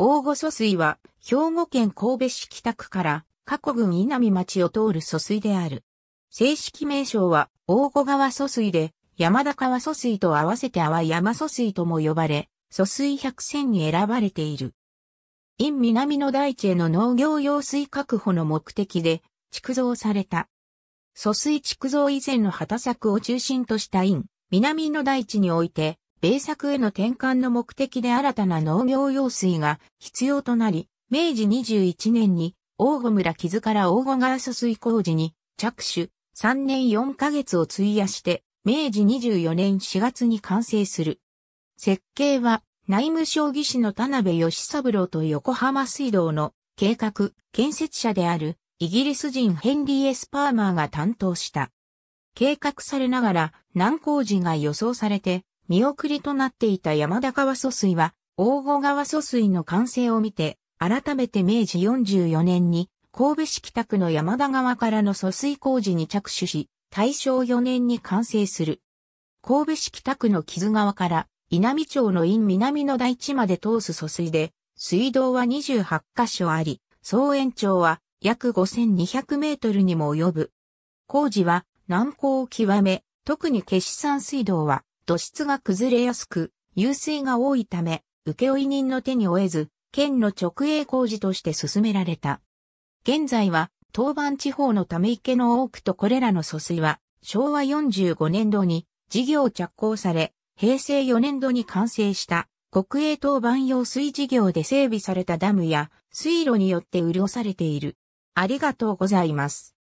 大御疎水は、兵庫県神戸市北区から、加古郡稲見町を通る疎水である。正式名称は、大御川疎水で、山田川疎水と合わせて淡山疎水とも呼ばれ、疎水百選に選ばれている。陰南の大地への農業用水確保の目的で、築造された。疎水築造以前の畑作を中心とした陰、南の大地において、米作への転換の目的で新たな農業用水が必要となり、明治21年に大御村木津から大後川疎水工事に着手3年4ヶ月を費やして明治24年4月に完成する。設計は内務省技師の田辺義三郎と横浜水道の計画、建設者であるイギリス人ヘンリー・エスパーマーが担当した。計画されながら難工事が予想されて見送りとなっていた山田川疎水は、大後川疎水の完成を見て、改めて明治44年に、神戸市北区の山田川からの疎水工事に着手し、大正4年に完成する。神戸市北区の木津川から、稲美町の院南の大地まで通す疎水で、水道は28カ所あり、総延長は約5200メートルにも及ぶ。工事は難航を極め、特に決算水道は土質が崩れやすく、湧水が多いため、請負人の手に負えず、県の直営工事として進められた。現在は、東番地方のため池の多くとこれらの疎水は、昭和45年度に事業着工され、平成4年度に完成した国営東番用水事業で整備されたダムや水路によって潤されている。ありがとうございます。